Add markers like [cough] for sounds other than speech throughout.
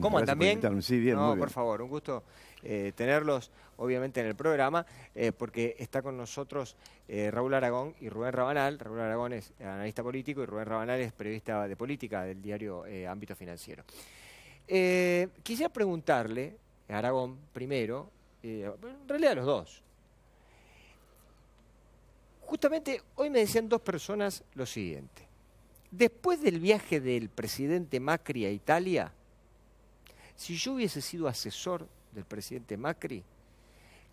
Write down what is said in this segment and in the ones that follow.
¿Cómo andan? ¿Bien? Sí, no, por favor, un gusto eh, tenerlos, obviamente, en el programa, eh, porque está con nosotros eh, Raúl Aragón y Rubén Rabanal. Raúl Aragón es analista político y Rubén Rabanal es periodista de política del diario Ámbito Financiero. quisiera preguntarle, a Aragón primero, en realidad a los dos. Justamente hoy me decían dos personas lo siguiente. Después del viaje del presidente Macri a Italia, si yo hubiese sido asesor del presidente Macri,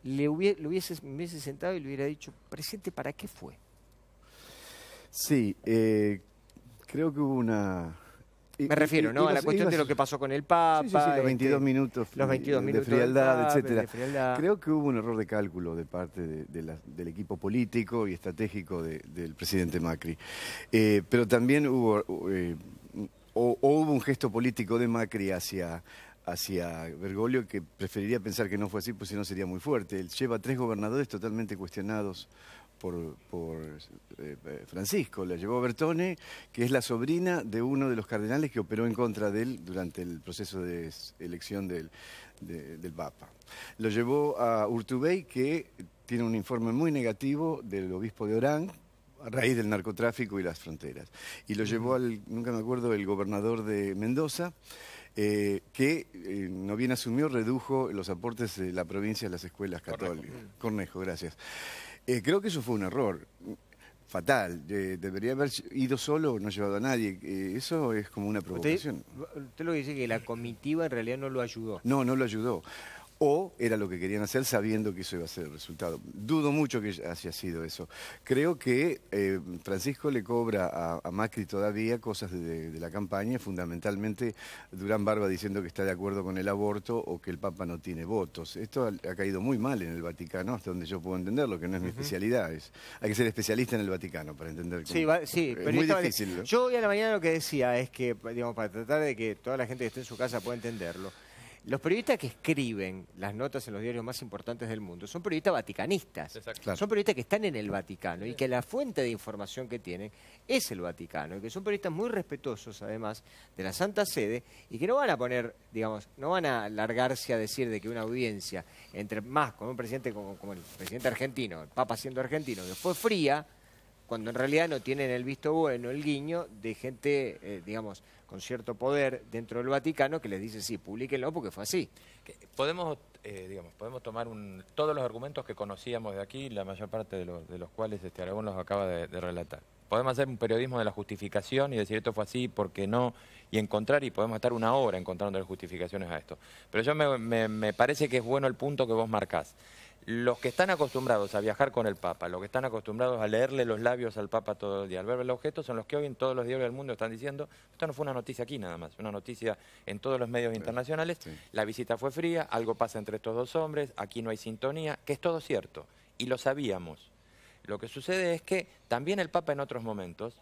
le lo hubiese, me hubiese sentado y le hubiera dicho, presidente, ¿para qué fue? Sí, eh, creo que hubo una, me refiero, ¿no? a la cuestión de lo que pasó con el Papa. Sí, los 22 este, minutos. de, frialdad, etc. Creo que hubo un error de cálculo de parte de, del equipo político y estratégico del presidente Macri. Eh, pero también hubo, eh, hubo un gesto político de Macri hacia, hacia Bergoglio, que preferiría pensar que no fue así, pues si no sería muy fuerte. Él lleva tres gobernadores totalmente cuestionados por, eh, eh, Francisco, la llevó Bertone, que es la sobrina de uno de los cardenales que operó en contra de él durante el proceso de elección del, del Papa. Lo llevó a Urtubey, que tiene un informe muy negativo del obispo de Orán, a raíz del narcotráfico y las fronteras. Y lo llevó al, nunca me acuerdo, el gobernador de Mendoza, eh, que no bien asumió, redujo los aportes de la provincia a las escuelas católicas. Cornejo gracias. Eh, creo que eso fue un error fatal. Eh, debería haber ido solo, no llevado a nadie. Eh, eso es como una provocación. Usted, lo que dice que la comitiva en realidad no lo ayudó. No, no lo ayudó o era lo que querían hacer sabiendo que eso iba a ser el resultado. Dudo mucho que haya sido eso. Creo que eh, Francisco le cobra a, Macri todavía cosas de, la campaña, fundamentalmente Durán Barba diciendo que está de acuerdo con el aborto o que el Papa no tiene votos. Esto ha, caído muy mal en el Vaticano, hasta donde yo puedo entenderlo, que no es mi especialidad. hay que ser especialista en el Vaticano para entender Sí, sí es muy difícil. Yo hoy a la mañana lo que decía es que, digamos, para tratar de que toda la gente que esté en su casa pueda entenderlo, los periodistas que escriben las notas en los diarios más importantes del mundo son periodistas vaticanistas. Son periodistas que están en el Vaticano y que la fuente de información que tienen es el Vaticano. Y que son periodistas muy respetuosos, además, de la Santa Sede y que no van a poner, digamos, no van a largarse a decir de que una audiencia, entre más con un presidente como, como el presidente argentino, el Papa siendo argentino, que fue fría, cuando en realidad no tienen el visto bueno, el guiño de gente, eh, digamos, con cierto poder dentro del Vaticano que les dice, sí, publíquenlo porque fue así. Podemos, eh, digamos, podemos tomar todos los argumentos que conocíamos de aquí, la mayor parte de, los, cuales este Aragón los acaba de, relatar. Podemos hacer un periodismo de la justificación y decir esto fue así, porque no, y encontrar, y podemos estar una hora encontrando las justificaciones a esto. Pero yo me, me parece que es bueno el punto que vos marcás los que están acostumbrados a viajar con el Papa, los que están acostumbrados a leerle los labios al Papa todo el día, al ver el objeto, son los que hoy en todos los diarios del mundo están diciendo, esto no fue una noticia aquí nada más, una noticia en todos los medios internacionales, la visita fue fría, algo pasa entre estos dos hombres, aquí no hay sintonía, que es todo cierto, y lo sabíamos. Lo que sucede es que también el Papa en otros momentos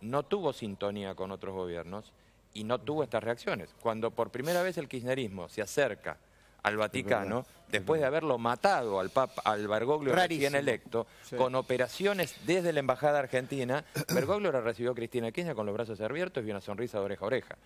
no tuvo sintonía con otros gobiernos y no tuvo estas reacciones. Cuando por primera vez el kirchnerismo se acerca al Vaticano después de haberlo matado al Papa, al Bergoglio recién electo, con operaciones desde la Embajada Argentina, Bergoglio la recibió Cristina Kirchner con los brazos abiertos y una sonrisa de oreja a oreja.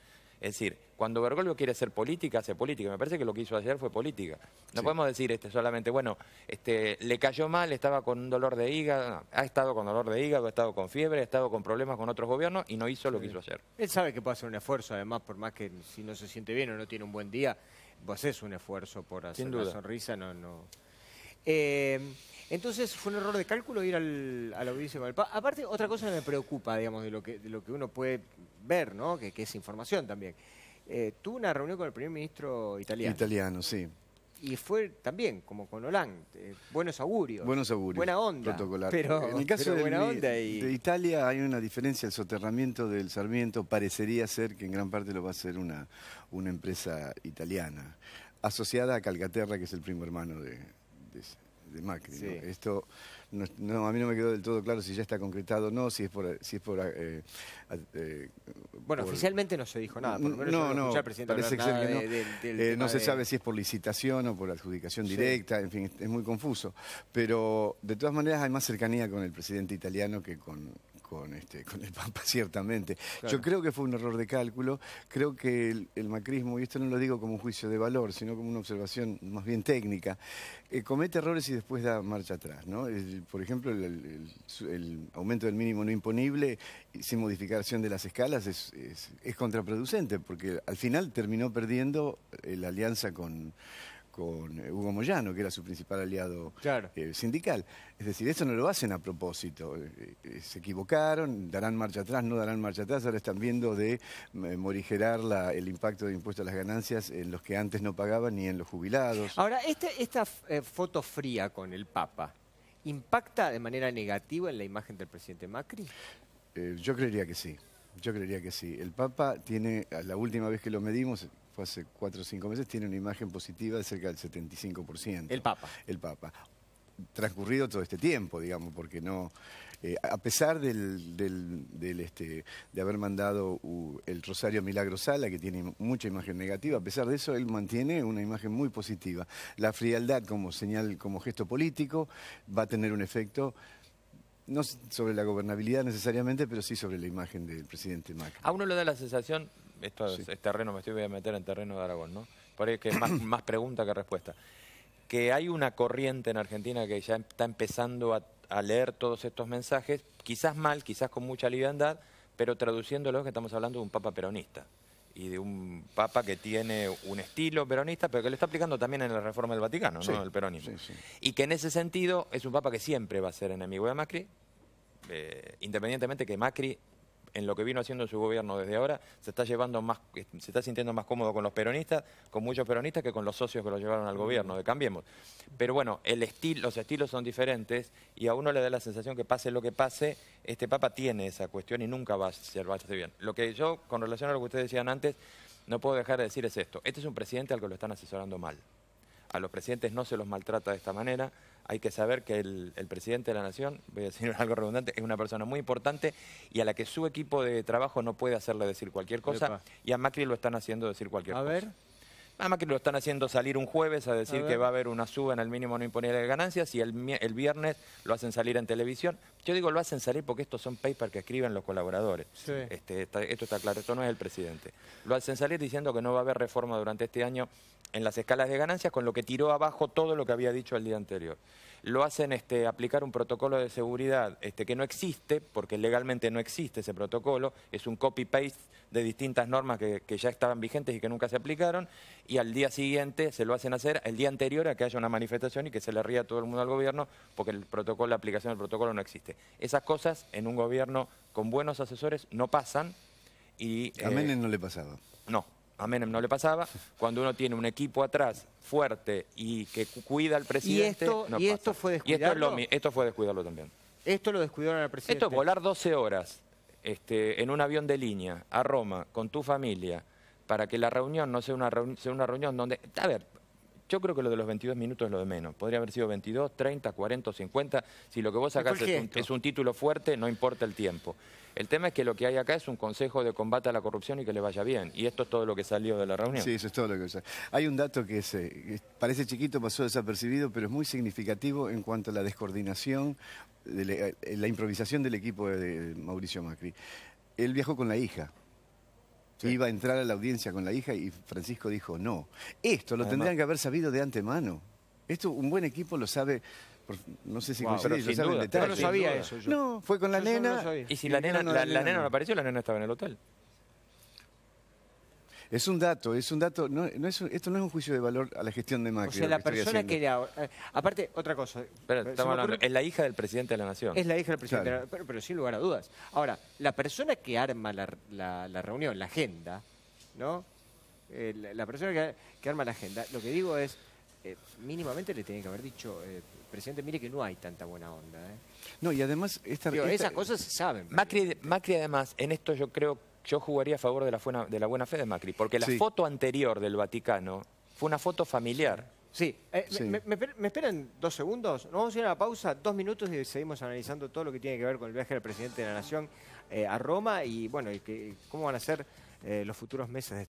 Es decir, cuando Bergoglio quiere hacer política, hace política. Me parece que lo que hizo ayer fue política. No podemos decir este, solamente, bueno, este, le cayó mal, estaba con un dolor de hígado, ha estado con dolor de hígado, ha estado con fiebre, ha estado con problemas con otros gobiernos y no hizo lo que hizo hacer. Él sabe que puede hacer un esfuerzo, además, por más que si no se siente bien o no tiene un buen día, vos pues es un esfuerzo por hacer una sonrisa, no, no. Em, entonces fue un error de cálculo ir al, a la audiencia Aparte, otra cosa que me preocupa, digamos, de lo que, lo que uno puede ver, ¿no? Que, es información también. Eh, una reunión con el primer ministro italiano. Italiano, sí. Y fue también, como con Hollande, eh, buenos augurios. Buenos augurios. Buena onda. Pero, en el caso del, y... de Italia hay una diferencia. El soterramiento del Sarmiento parecería ser que en gran parte lo va a hacer una, una empresa italiana, asociada a Calcaterra, que es el primo hermano de, de, Macri. Esto no, a mí no me quedó del todo claro si ya está concretado o no, si es por... Si es por eh, eh, bueno, oficialmente no se dijo nada. Por lo menos no, no, presidente no. Eh, se sabe si es por licitación o por adjudicación directa, en fin, es muy confuso. Pero de todas maneras hay más cercanía con el presidente italiano que con este, con, el Pampa, [laughs] ciertamente. Yo creo que fue un error de cálculo, creo que el, macrismo, y esto no lo digo como un juicio de valor, sino como una observación más bien técnica, eh, comete errores y después da marcha atrás. por ejemplo, el, aumento del mínimo no imponible sin modificación de las escalas es contraproducente, porque al final terminó perdiendo eh, la alianza con con eh, Hugo Moyano, que era su principal aliado eh, sindical. Es decir, eso no lo hacen a propósito. Eh, se equivocaron, darán marcha atrás, no darán marcha atrás. Ahora están viendo de mm, morigerar la, el impacto del impuesto a las ganancias en los que antes no pagaban ni en los jubilados. Ahora, este, esta foto fría con el Papa, ¿impacta de manera negativa en la imagen del presidente Macri? yo creería que sí. Yo creería que sí. El Papa tiene, la última vez que lo medimos, fue hace cuatro o cinco meses, tiene una imagen positiva de cerca del 75%. El Papa. El Papa. Transcurrido todo este tiempo, digamos, porque no. Eh, a pesar del, este, de haber mandado uh, el Rosario Milagro Sala, que tiene mucha imagen negativa, a pesar de eso, él mantiene una imagen muy positiva. La frialdad como señal, como gesto político, va a tener un efecto no sobre la gobernabilidad necesariamente, pero sí sobre la imagen del presidente Macri. A uno le da la sensación, esto es, terreno, me estoy voy a meter en terreno de Aragón, ¿no? Parece que es más, más pregunta que respuesta. Que hay una corriente en Argentina que ya está empezando a, leer todos estos mensajes, quizás mal, quizás con mucha liviandad, pero traduciéndolo que estamos hablando de un papa peronista y de un papa que tiene un estilo peronista, pero que lo está aplicando también en la reforma del Vaticano, ¿no? el peronismo. Y que en ese sentido es un papa que siempre va a ser enemigo de Macri, eh, independientemente que Macri en lo que vino haciendo su gobierno desde ahora, se está eh, se está sintiendo más cómodo con los peronistas, con muchos peronistas que con los socios que lo llevaron al gobierno, de Cambiemos. Pero bueno, el estilo, los estilos son diferentes y a uno le da la sensación que pase lo que pase, este Papa tiene esa cuestión y nunca va a ser bien. Lo que yo, con relación a lo que ustedes decían antes, no puedo dejar de decir es esto. Este es un presidente al que lo están asesorando mal a los presidentes no se los maltrata de esta manera. Hay que saber que el, presidente de la Nación, voy a decir [laughs] algo redundante, es una persona muy importante y a la que su equipo de trabajo no puede hacerle decir cualquier cosa. Y a Macri lo están haciendo decir cualquier cosa. A ver. A Macri lo están haciendo salir un jueves a decir que va a haber una suba en el mínimo no imponible de ganancias y el, viernes lo hacen salir en televisión. Yo digo lo hacen salir porque estos son papers que escriben los colaboradores. Este, esto está claro, esto no es el presidente. Lo hacen salir diciendo que no va a haber reforma durante este año en las escalas de ganancias, con lo que tiró abajo todo lo que había dicho el día anterior. Lo hacen este, aplicar un protocolo de seguridad este, que no existe, porque legalmente no existe ese protocolo, es un copy-paste de distintas normas que, ya estaban vigentes y que nunca se aplicaron, y al día siguiente se lo hacen hacer, el día anterior a que haya una manifestación y que se le ría a todo el mundo al gobierno, porque el protocolo, la aplicación del protocolo no existe. Esas cosas en un gobierno con buenos asesores no pasan. Y, eh, no le pasaba. No, a Menem no le pasaba, cuando uno tiene un equipo atrás fuerte y que cuida al presidente, ¿Y esto, fue descuidarlo? esto, fue descuidarlo también. ¿Esto lo descuidaron al presidente? Esto es volar 12 horas este, en un avión de línea a Roma con tu familia para que la reunión no sea una, sea una reunión donde... A ver, yo creo que lo de los 22 minutos es lo de menos. Podría haber sido 22, 30, 40 50. Si lo que vos sacás es un, título fuerte, no importa el tiempo. El tema es que lo que hay acá es un consejo de combate a la corrupción y que le vaya bien. Y esto es todo lo que salió de la reunión. Sí, eso es todo lo que salió. Hay un dato que, eh, parece chiquito, pasó desapercibido, pero es muy significativo en cuanto a la descoordinación, eh, la improvisación del equipo de Mauricio Macri. Él viajó con la hija, Iba a entrar a la audiencia con la hija y Francisco dijo, no, esto lo tendrían que haber sabido de antemano. Esto un buen equipo lo sabe no sé si wow, pero sabe en detalle. no sabía fue con la nena. y si la nena, la nena no apareció, la nena estaba en el hotel. Es un dato, es un dato. No, es, esto no es un juicio de valor a la gestión de Macri. O sea, la persona que le eh, aparte, otra cosa. es la hija del presidente de la Nación. Es la hija del presidente de la pero, pero sin lugar a dudas. Ahora, la persona que arma la, reunión, la agenda, ¿no? Eh, la, persona que, arma la agenda, lo que digo es, eh, mínimamente le tiene que haber dicho, presidente, mire que no hay tanta buena onda. No, y además... Esta, esas cosas se saben. Macri, Macri además, en esto yo creo yo jugaría a favor de la, buena, de la buena fe de Macri, porque la foto anterior del Vaticano fue una foto familiar. Sí, eh, Me, esperan dos segundos? Nos vamos a ir a la pausa, dos minutos y seguimos analizando todo lo que tiene que ver con el viaje del presidente de la Nación eh, a Roma y, bueno, y que, cómo van a ser eh, los futuros meses de